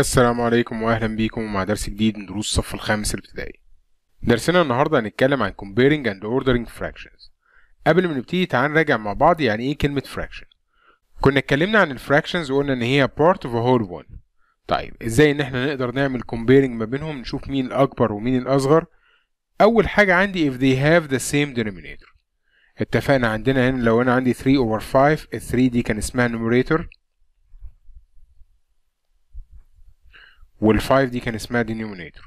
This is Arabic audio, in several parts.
السلام عليكم واهلا بيكم مع درس جديد من دروس الصف الخامس الابتدائي درسنا النهارده هنتكلم عن comparing and ordering fractions قبل ما نبتدي تعال نراجع مع بعض يعني ايه كلمه fraction كنا اتكلمنا عن الفراكشنز وقلنا ان هي part of a whole one طيب ازاي ان احنا نقدر نعمل comparing ما بينهم نشوف مين الاكبر ومين الاصغر اول حاجه عندي if they have the same denominator اتفقنا عندنا هنا لو انا عندي 3 over 5 ال 3 دي كان اسمها numerator وال5 دي كان اسمها denominator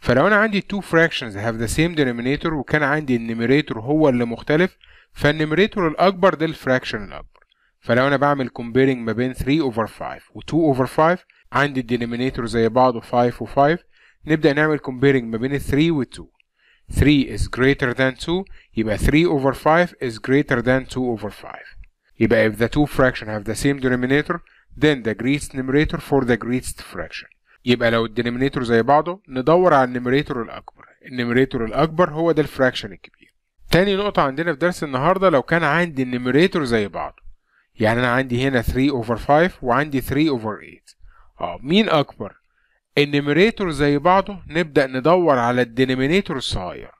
فلو انا عندي two fractions have the same denominator وكان عندي النيميريتور هو اللي مختلف فالنيميريتور الاكبر ده الفراكشن الاكبر فلو انا بعمل comparing ما بين 3 over 5 و 2 over 5 عندي الدينيميريتور زي بعضه 5 و 5 نبدأ نعمل comparing ما بين 3 و 2 3 is greater than 2 يبقى 3 over 5 is greater than 2 over 5 يبقى if the two fractions have the same denominator then the greatest numerator for the greatest fraction يبقى لو الدينومينيتور زي بعضه ندور على النيميريتور الأكبر النيميريتور الأكبر هو ده الفراكشن الكبير تاني نقطة عندنا في درس النهاردة لو كان عندي النيميريتور زي بعضه يعني أنا عندي هنا 3 over 5 وعندي 3 over 8 اه مين أكبر؟ النيميريتور زي بعضه نبدأ ندور على الدينومينيتور الصغير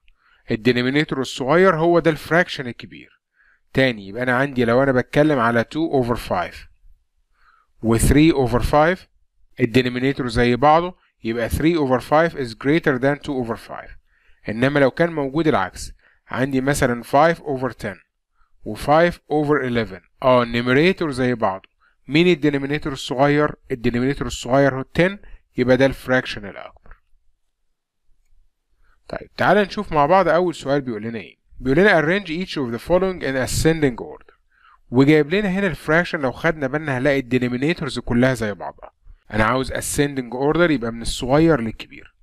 الدينومينيتور الصغير هو ده الفراكشن الكبير تاني يبقى انا عندي لو انا بتكلم على 2 اوفر 5 و3 اوفر 5 الدينومينيتور زي بعضه يبقى 3 اوفر 5 is greater than 2 اوفر 5 انما لو كان موجود العكس عندي مثلا 5 اوفر 10 و5 اوفر 11 اه النيميريتور زي بعضه مين الدينومينيتور الصغير الدينومينيتور الصغير هو 10 يبقى ده الفراكشن الاكبر طيب تعال نشوف مع بعض اول سؤال بيقول لنا ايه بيقول لنا arrange each of the following in ascending order وجايب لنا هنا الفراكشن لو خدنا بالنا هنلاقي الدينومينيتورز كلها زي بعضها انا عاوز ascending order يبقى من الصغير للكبير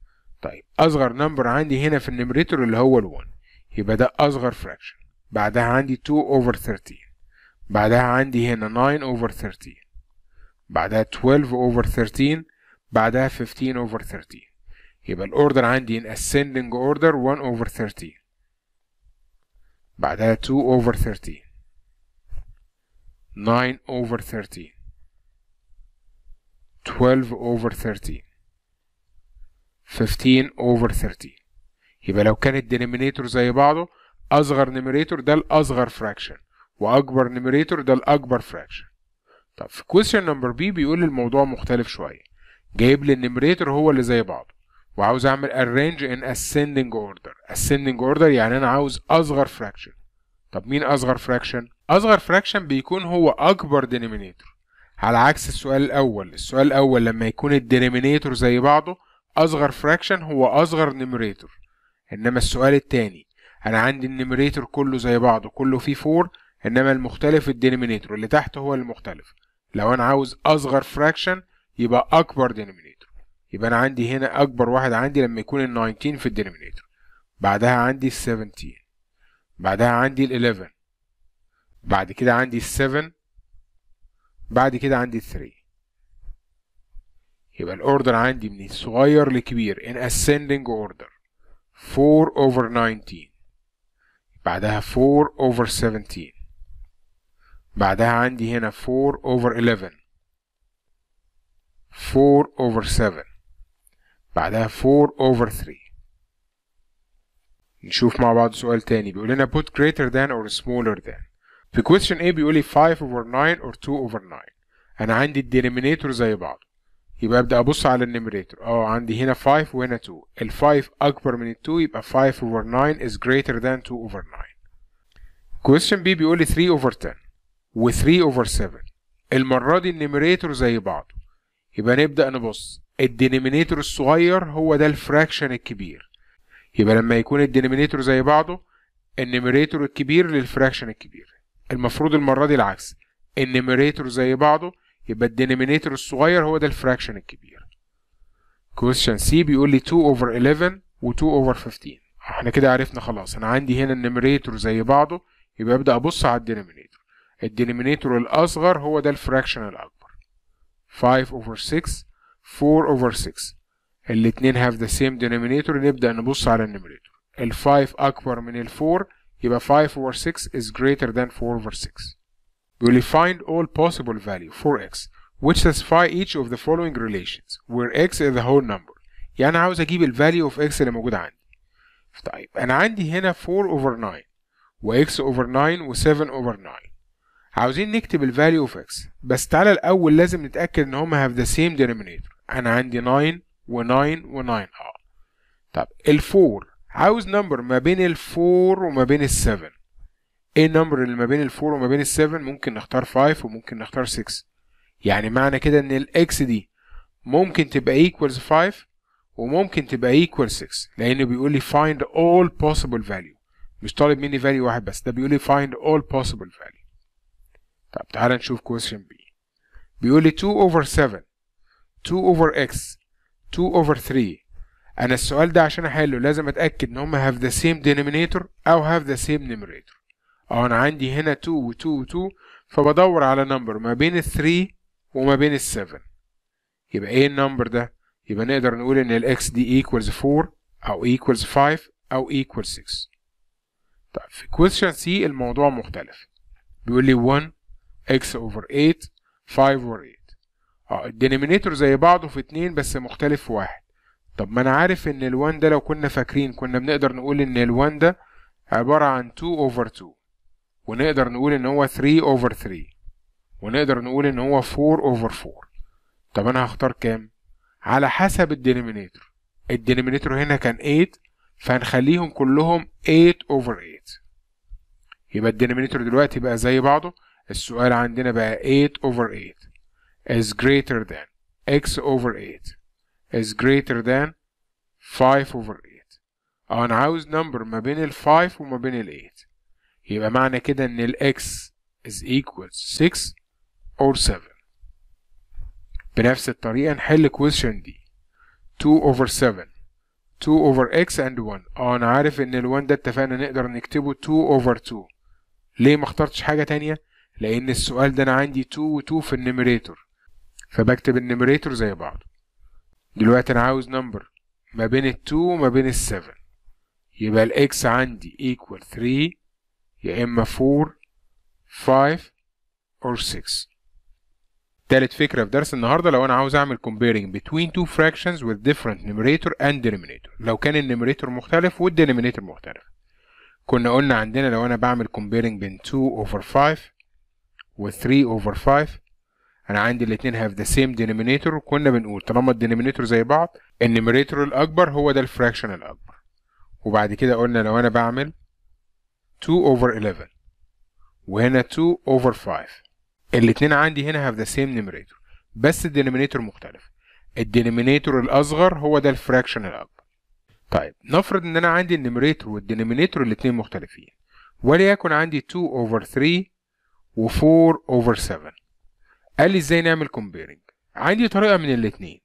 طيب اصغر نمبر عندي هنا في النمريتور اللي هو ال1 يبقى ده اصغر فراكشن بعدها عندي 2 over 13 بعدها عندي هنا 9 over 13 بعدها 12 over 13 بعدها 15 over 13 يبقى الاوردر عندي in ascending order 1 over 13 بعدها 2 over 30 9 over 30 12 over 30 15 over 30 يبقى لو كان الدينومينيتور زي بعضه اصغر نيميريتور ده الاصغر فراكشن واكبر نيميريتور ده الاكبر فراكشن طب في question نمبر B بيقول الموضوع مختلف شويه جايب لي النيميريتور هو اللي زي بعضه وعاوز اعمل ارينج ان اسندنج اوردر اسندنج اوردر يعني انا عاوز اصغر فراكشن طب مين اصغر فراكشن اصغر فراكشن بيكون هو اكبر denominator على عكس السؤال الاول السؤال الاول لما يكون الدينومينيتور زي بعضه اصغر فراكشن هو اصغر نيميريتور انما السؤال التاني انا عندي النيميريتور كله زي بعضه كله فيه 4 انما المختلف الدينومينيتور اللي تحت هو المختلف لو انا عاوز اصغر فراكشن يبقى اكبر دينومينيتور يبقى انا عندي هنا اكبر واحد عندي لما يكون ال 19 في الدينومينيتور بعدها عندي ال 17 بعدها عندي ال 11 بعد كده عندي ال 7 بعد كده عندي ال 3 يبقى الاوردر عندي من الصغير لكبير in ascending order 4 over 19 بعدها 4 over 17 بعدها عندي هنا 4 over 11 4 over 7 بعدها 4 over 3 نشوف مع بعض سؤال تاني بيقول لنا put greater than or smaller than في question A بيقول لي 5 over 9 or 2 over 9 انا عندي الدينومينيتور زي بعض يبقى ابدا ابص على النيميريتور اه عندي هنا 5 وهنا 2 ال 5 اكبر من ال 2 يبقى 5 over 9 is greater than 2 over 9 question B بيقول لي 3 over 10 و 3 over 7 المرة دي النيميريتور زي بعضه يبقى نبدأ نبص الدينومينيتور الصغير هو ده الفراكشن الكبير يبقى لما يكون الدينومينيتور زي بعضه النيميريتور الكبير للفراكشن الكبير المفروض المرة دي العكس النيميريتور زي بعضه يبقى الدينومينيتور الصغير هو ده الفراكشن الكبير كويشن سي بيقول لي 2 over 11 و2 over 15 احنا كده عرفنا خلاص انا عندي هنا النيميريتور زي بعضه يبقى ابدا ابص على الدينومينيتور الدينومينيتور الاصغر هو ده الفراكشن الاكبر 5 over 6 4 over 6 الاتنين have the same denominator نبدأ نبص على النيميريتور ال 5 أكبر من ال 4 يبقى 5 over 6 is greater than 4 over 6 بيقول لي find all possible value for x which satisfy each of the following relations where x is the whole number يعني عاوز أجيب ال value of x اللي موجود عندي طيب أنا عندي هنا 4 over 9 و x over 9 و 7 over 9 عاوزين نكتب ال value of x بس تعالى الأول لازم نتأكد إن هما have the same denominator انا عندي 9 و9 و9 اه طب 4 عاوز نمبر ما بين 4 وما بين 7 ايه النمبر اللي ما بين 4 وما بين 7 ممكن نختار 5 وممكن نختار 6 يعني معنى كده ان الاكس دي ممكن تبقى ايكوالز 5 وممكن تبقى ايكوال 6 لانه بيقول لي find all possible value مش طالب مني value واحد بس ده بيقول لي find all possible value طب تعال نشوف question B بيقول لي 2 over 7 2 over x 2 over 3 انا السؤال ده عشان احله لازم اتاكد ان هما have the same denominator او have the same numerator او انا عندي هنا 2 و 2 و 2 فبدور على نمبر ما بين ال 3 وما بين ال 7 يبقى ايه النمبر ده يبقى نقدر نقول ان الاكس دي equals 4 او equals 5 او equals 6 طيب في question C الموضوع مختلف بيقول لي 1 x over 8 5 over 8 اه الدينومينيتور زي بعضه في اتنين بس مختلف في واحد طب ما انا عارف ان ال1 ده لو كنا فاكرين كنا بنقدر نقول ان ال1 ده عبارة عن 2 over 2 ونقدر نقول ان هو 3 over 3 ونقدر نقول ان هو 4 over 4 طب انا هختار كام على حسب الدينومينيتور الدينومينيتور هنا كان 8 فهنخليهم كلهم 8 over 8 يبقى الدينومينيتور دلوقتي بقى زي بعضه السؤال عندنا بقى 8 over 8 is greater than x over 8 is greater than 5 over 8 أنا عاوز نمبر ما بين ال 5 وما بين ال 8 يبقى معنى كده إن ال x is equal 6 or 7 بنفس الطريقة نحل question دي 2 over 7 2 over x and 1 اه انا عارف ان ال 1 ده اتفقنا نقدر نكتبه 2 over 2 ليه ما اخترتش حاجه تانية لان السؤال ده انا عندي 2 و2 في النميريتور فبكتب النمريتور زي بعض دلوقتي انا عاوز نمبر ما بين ال 2 وما بين ال 7 يبقى الاكس عندي ايكوال 3 يا اما 4 5 او 6 تالت فكرة في درس النهاردة لو أنا عاوز أعمل comparing between تو fractions with different numerator and denominator لو كان النمريتور مختلف والديمينيتور مختلف كنا قلنا عندنا لو أنا بعمل comparing بين 2 over 5 و 3 over 5 انا عندي الاثنين هاف ذا سيم دينومينيتور كنا بنقول طالما الدينومينيتور زي بعض النيميريتور الاكبر هو ده الفراكشن الاكبر وبعد كده قلنا لو انا بعمل 2 over 11 وهنا 2 over 5 الاتنين عندي هنا هاف ذا سيم نيميريتور بس الدينومينيتور مختلف الدينومينيتور الأصغر هو ده الفراكشن الأكبر طيب نفرض إن أنا عندي النيميريتور والدينومينيتور الاتنين مختلفين وليكن عندي 2 over 3 و 4 over 7 قال لي ازاي نعمل كومبيرنج عندي طريقه من الاثنين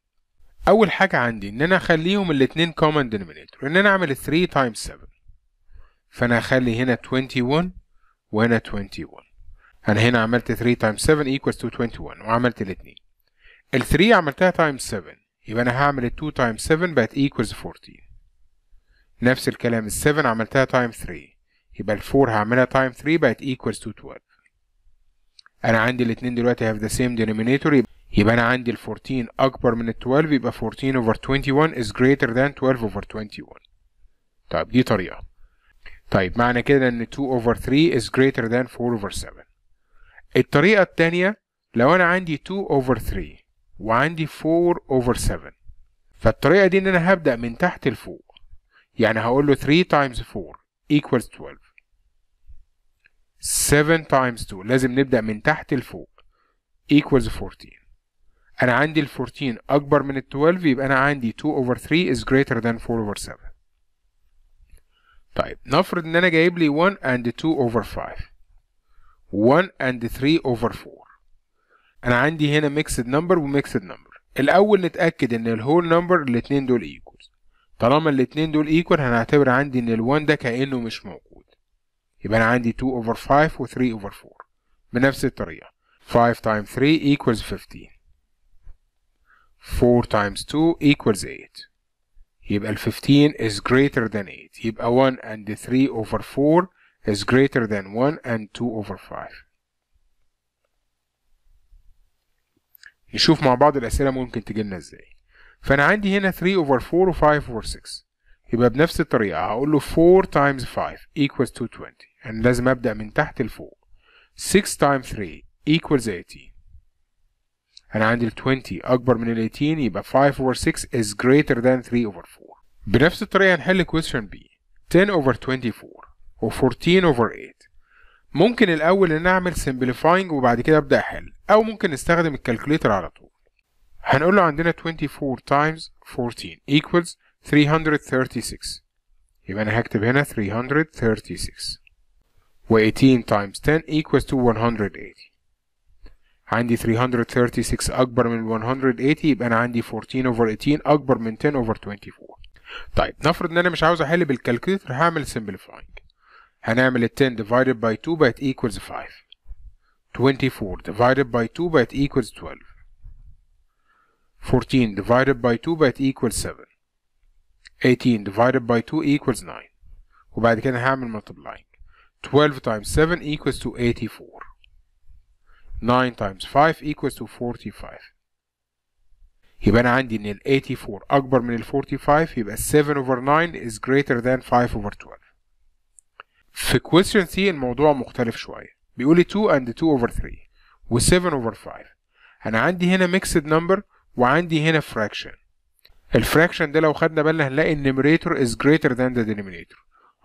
اول حاجه عندي ان انا اخليهم الاثنين كومن denominator ان انا اعمل 3 تايم 7 فانا هخلي هنا 21 وهنا 21 انا هنا عملت 3 تايم 7 ايكوالز تو 21 وعملت الاثنين ال 3 عملتها تايم 7 يبقى انا هعمل ال 2 تايم 7 بقت ايكوالز 14 نفس الكلام ال 7 عملتها تايم 3 يبقى ال 4 هعملها تايم 3 بقت ايكوالز تو 12 انا عندي الاتنين دلوقتي هاف the same denominator يبقى انا عندي ال 14 اكبر من ال 12 يبقى 14 over 21 is greater than 12 over 21 طيب دي طريقه طيب معنى كده ان 2 over 3 is greater than 4 over 7 الطريقه الثانيه لو انا عندي 2 over 3 وعندي 4 over 7 فالطريقه دي ان انا هبدا من تحت لفوق يعني هقول له 3 times 4 equals 12 7 times 2 لازم نبدأ من تحت لفوق equals 14 أنا عندي ال 14 أكبر من ال 12 يبقى أنا عندي 2 over 3 is greater than 4 over 7 طيب نفرض إن أنا جايب لي 1 and 2 over 5 1 and 3 over 4 أنا عندي هنا mixed number و mixed number الأول نتأكد إن ال whole number الاتنين دول equals طالما الاتنين دول equal هنعتبر عندي إن ال 1 ده كأنه مش موجود يبقى أنا عندي 2 over 5 و 3 over 4 بنفس الطريقة 5 times 3 equals 15 4 times 2 equals 8 يبقى ال 15 is greater than 8 يبقى 1 and 3 over 4 is greater than 1 and 2 over 5 نشوف مع بعض الأسئلة ممكن تجيلنا ازاي فأنا عندي هنا 3 over 4 و 5 over 6 يبقى بنفس الطريقة هقول له 4 times 5 equals 220 يعني لازم أبدأ من تحت لفوق 6 times 3 equals 18 أنا عندي ال 20 أكبر من ال 18 يبقى 5 over 6 is greater than 3 over 4 بنفس الطريقة هنحل question B 10 over 24 و 14 over 8 ممكن الأول إن أعمل simplifying وبعد كده أبدأ أحل أو ممكن نستخدم الكالكوليتر على طول هنقول له عندنا 24 times 14 equals 336 يبقى أنا هكتب هنا 336 و 18 times 10 equals to 180 عندي 336 أكبر من 180 يبقى أنا عندي 14 over 18 أكبر من 10 over 24 طيب نفرض إن أنا مش عاوز أحل بالكالكوليتر هعمل simplifying هنعمل ال 10 divided by 2 بقت equals 5 24 divided by 2 بقت equals 12 14 divided by 2 بقت equals 7 18 divided by 2 equals 9 وبعد كده هعمل multiplying 12 times 7 equals to 84 9 times 5 equals to 45 يبقى أنا عندي إن ال 84 أكبر من ال 45 يبقى 7 over 9 is greater than 5 over 12 في question C الموضوع مختلف شوية بيقول لي 2 and 2 over 3 و 7 over 5 أنا عندي هنا mixed number وعندي هنا fraction الفراكشن ده لو خدنا بالنا هنلاقي النيميريتور از جريتر ذان ذا دينومينيتور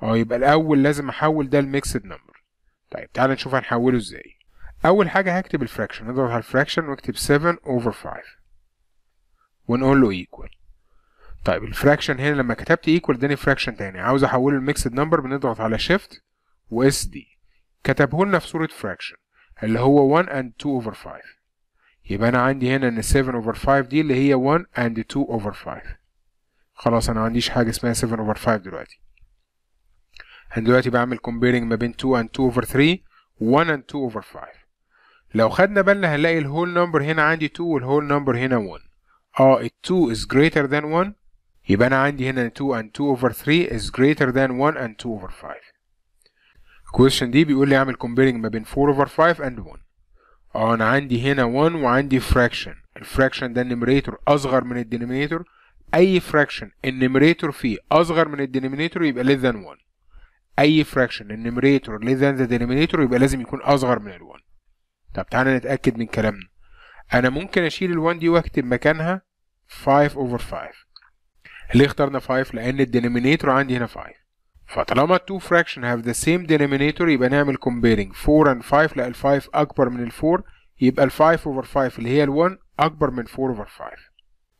اه يبقى الاول لازم احول ده لميكسد نمبر طيب تعال نشوف هنحوله ازاي اول حاجه هكتب الفراكشن اضغط على الفراكشن واكتب 7 اوفر 5 ونقول له ايكوال طيب الفراكشن هنا لما كتبت ايكوال اداني فراكشن تاني عاوز احوله لميكسد نمبر بنضغط على شيفت واس دي كتبه لنا في صوره فراكشن اللي هو 1 اند 2 اوفر 5 يبقى انا عندي هنا ان 7 اوفر 5 دي اللي هي 1 اند 2 اوفر 5 خلاص انا ما عنديش حاجه اسمها 7 اوفر 5 دلوقتي انا دلوقتي بعمل كومبيرنج ما بين 2 اند 2 اوفر 3 1 اند 2 اوفر 5 لو خدنا بالنا هنلاقي الهول نمبر هنا عندي 2 والهول نمبر هنا 1 اه ال 2 is greater than 1 يبقى انا عندي هنا 2 and 2 over 3 is greater than 1 and 2 over 5 الكويشن دي بيقول لي اعمل comparing ما بين 4 over 5 and 1 اه انا عندي هنا 1 وعندي فراكشن الفراكشن ده النيميريتور اصغر من الدينومينيتور اي فراكشن النيميريتور فيه اصغر من الدينومينيتور يبقى less than 1 اي فراكشن النيميريتور less than the denominator يبقى لازم يكون اصغر من ال1 طب تعالى نتاكد من كلامنا انا ممكن اشيل ال1 دي واكتب مكانها 5 over 5 ليه اخترنا 5 لان الدينومينيتور عندي هنا 5 فطالما two fraction have the same denominator يبقى نعمل comparing 4 and 5 لا ال 5 أكبر من ال 4 يبقى ال 5 over 5 اللي هي ال 1 أكبر من 4 over 5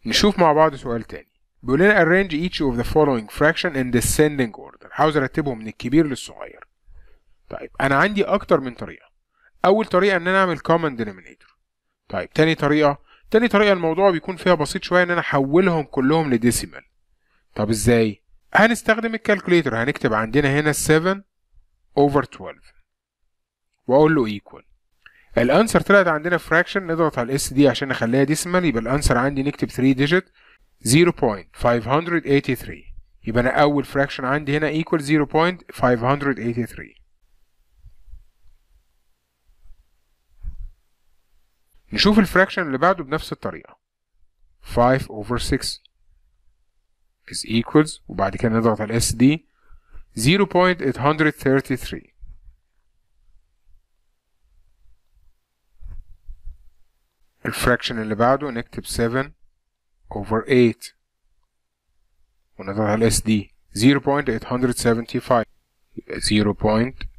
نشوف مع بعض سؤال تاني بيقول لنا arrange each of the following fraction in descending order عاوز ارتبهم من الكبير للصغير طيب أنا عندي أكتر من طريقة أول طريقة إن أنا أعمل common denominator طيب تاني طريقة تاني طريقة الموضوع بيكون فيها بسيط شوية إن أنا أحولهم كلهم لديسيمال طب إزاي؟ هنستخدم الكالكوليتر هنكتب عندنا هنا 7 over 12 واقول له equal الانسر طلعت عندنا فراكشن نضغط على الاس دي عشان نخليها ديسمال يبقى الانسر عندي نكتب 3 ديجيت 0.583 يبقى انا اول فراكشن عندي هنا equal 0.583 نشوف الفراكشن اللي بعده بنفس الطريقه 5 over 6 is equals وبعد كده نضغط على الاس دي 0.833 الفراكشن اللي بعده نكتب 7 over 8 ونضغط على الاس دي 0.875 0.875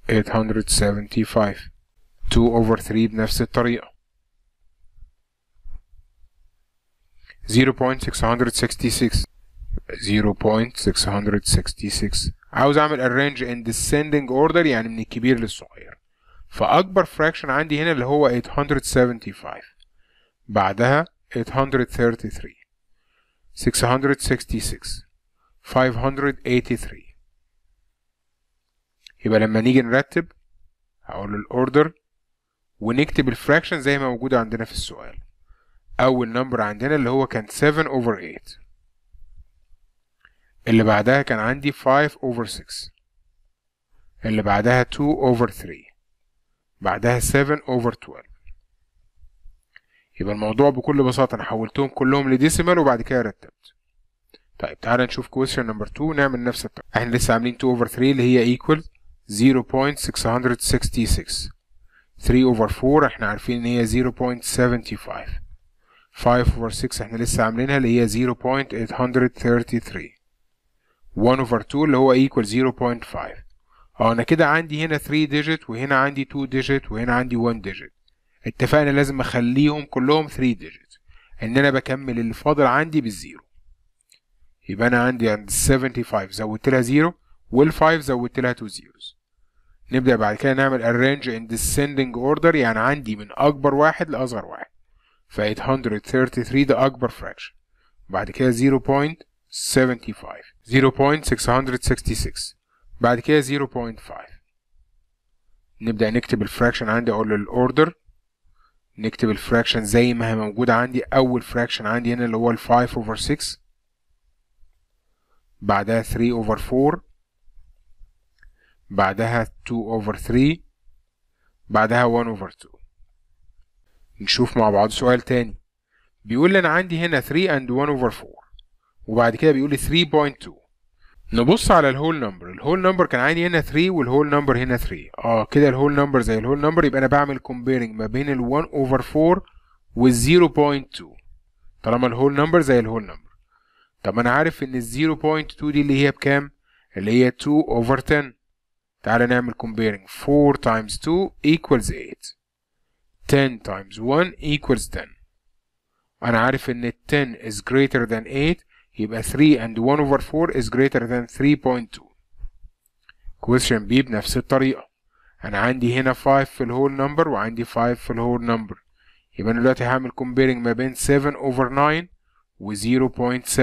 2 over 3 بنفس الطريقة 0.666 0.666 عاوز اعمل الرينج ان descending اوردر يعني من الكبير للصغير فاكبر فراكشن عندي هنا اللي هو 875 بعدها 833 666 583 يبقى لما نيجي نرتب هقول الاوردر ونكتب الفراكشن زي ما موجوده عندنا في السؤال اول نمبر عندنا اللي هو كان 7 over 8 اللي بعدها كان عندي 5 over 6 اللي بعدها 2 over 3 بعدها 7 over 12 يبقى الموضوع بكل بساطة أنا حولتهم كلهم لديسيمال وبعد كده رتبت طيب تعالى نشوف question number 2 نعمل نفس الطريقة احنا لسه عاملين 2 over 3 اللي هي equal 0.666 3 over 4 احنا عارفين ان هي 0.75 5 over 6 احنا لسه عاملينها اللي هي 0.833 1 over 2 اللي هو equal 0.5 اه انا كده عندي هنا 3 digit وهنا عندي 2 digit وهنا عندي 1 digit اتفقنا لازم اخليهم كلهم 3 digit ان انا بكمل اللي فاضل عندي بالزيرو يبقى انا عندي عند 75 زودت لها 0 وال5 زودت لها 2 zeros نبدا بعد كده نعمل arrange in descending order يعني عندي من اكبر واحد لاصغر واحد ف 833 ده اكبر fraction بعد كده 0.75 0.666 بعد كده 0.5 نبدأ نكتب الفراكشن عندي أقول الأوردر نكتب الفراكشن زي ما هي موجودة عندي أول فراكشن عندي هنا اللي هو ال 5 over 6 بعدها 3 over 4 بعدها 2 over 3 بعدها 1 over 2 نشوف مع بعض سؤال تاني بيقول لي أنا عندي هنا 3 and 1 over 4 وبعد كده بيقول لي 3.2 نبص على الهول نمبر الهول نمبر كان عندي هنا 3 والهول نمبر هنا 3 اه كده الهول نمبر زي الهول نمبر يبقى انا بعمل كومبيرنج ما بين ال1 اوفر 4 وال0.2 طالما الهول نمبر زي الهول نمبر طب انا عارف ان ال0.2 دي اللي هي بكام اللي هي 2 اوفر 10 تعالى نعمل comparing 4 تايمز 2 ايكوالز 8 10 تايمز 1 ايكوالز 10 أنا عارف إن 10 is greater than 8 يبقى 3 and 1 over 4 is greater than 3.2 question B بنفس الطريقة أنا عندي هنا 5 في الهول نمبر وعندي 5 في الهول نمبر يبقى أنا دلوقتي هعمل comparing ما بين 7 over 9 و 0.7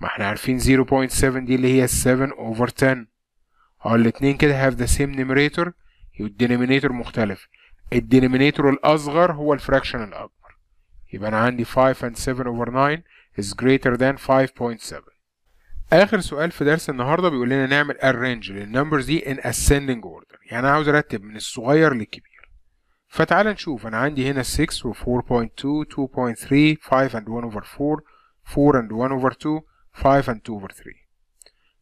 ما احنا عارفين 0.7 دي اللي هي 7 over 10 اه الاتنين كده have the same numerator والدينومينيتور مختلف الدينومينيتور الأصغر هو الفراكشن الأكبر يبقى أنا عندي 5 and 7 over 9 is greater than 5.7 آخر سؤال في درس النهاردة بيقول لنا نعمل arrange للنمبرز دي in ascending order يعني أنا عاوز أرتب من الصغير للكبير فتعال نشوف أنا عندي هنا 6 و 4.2 2.3 5 and 1 over 4 4 and 1 over 2 5 and 2 over 3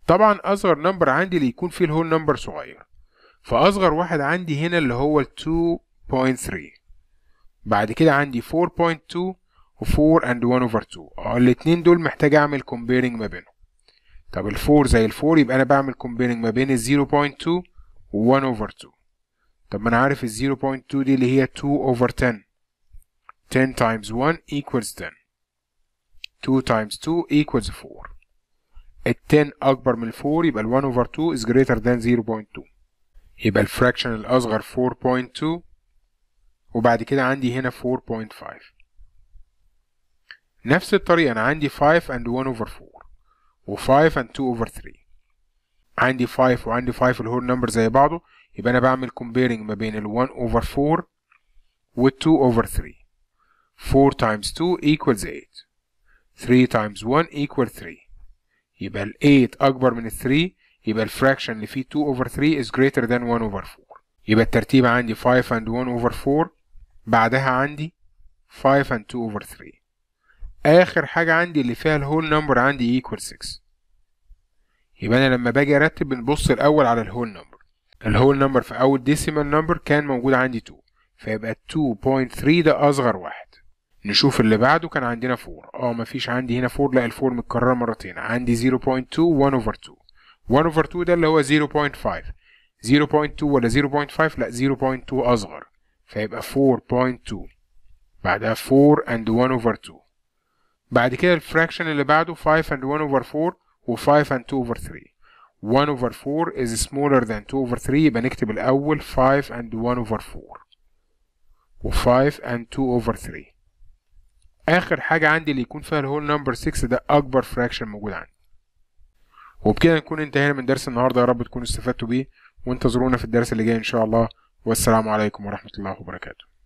طبعا أصغر نمبر عندي اللي يكون فيه الهول نمبر صغير فأصغر واحد عندي هنا اللي هو ال 2.3 بعد كده عندي 4.2 و4 and 1 over 2 اه الاتنين دول محتاج اعمل comparing ما بينهم طب ال 4 زي ال 4 يبقى انا بعمل comparing ما بين ال 0.2 و 1 over 2 طب ما انا عارف ال 0.2 دي اللي هي 2 over 10 10 times 1 equals 10 2 times 2 equals 4 ال 10 أكبر من ال 4 يبقى ال 1 over 2 is greater than 0.2 يبقى الفراكشن الأصغر 4.2 وبعد كده عندي هنا 4.5 نفس الطريقة أنا عندي 5 and 1 over 4 و 5 and 2 over 3 عندي 5 وعندي 5 الهول نمبر زي بعضه يبقى أنا بعمل comparing ما بين ال 1 over 4 وال 2 over 3 4 times 2 equals 8 3 times 1 equal 3 يبقى ال 8 أكبر من ال 3 يبقى الفراكشن اللي فيه 2 over 3 is greater than 1 over 4 يبقى الترتيب عندي 5 and 1 over 4 بعدها عندي 5 and 2 over 3 اخر حاجه عندي اللي فيها الهول نمبر عندي ايكوال 6 يبقى انا لما باجي ارتب بنبص الاول على الهول نمبر الهول نمبر في اول ديسيمال نمبر كان موجود عندي 2 فيبقى 2.3 ده اصغر واحد نشوف اللي بعده كان عندنا 4 اه مفيش عندي هنا 4 لا ال 4 متكرره مرتين عندي 0.2 1 اوفر 2 1 اوفر 2 ده اللي هو 0.5 0.2 ولا 0.5 لا 0.2 اصغر فيبقى 4.2 بعدها 4 and 1 over 2 بعد كده الفراكشن اللي بعده 5 and 1 over 4 و 5 and 2 over 3 1 over 4 is smaller than 2 over 3 يبقى نكتب الأول 5 and 1 over 4 و 5 and 2 over 3 آخر حاجة عندي اللي يكون فيها الهول نمبر 6 ده أكبر فراكشن موجود عندي وبكده نكون انتهينا من درس النهاردة يا رب تكونوا استفدتوا بيه وانتظرونا في الدرس اللي جاي إن شاء الله والسلام عليكم ورحمة الله وبركاته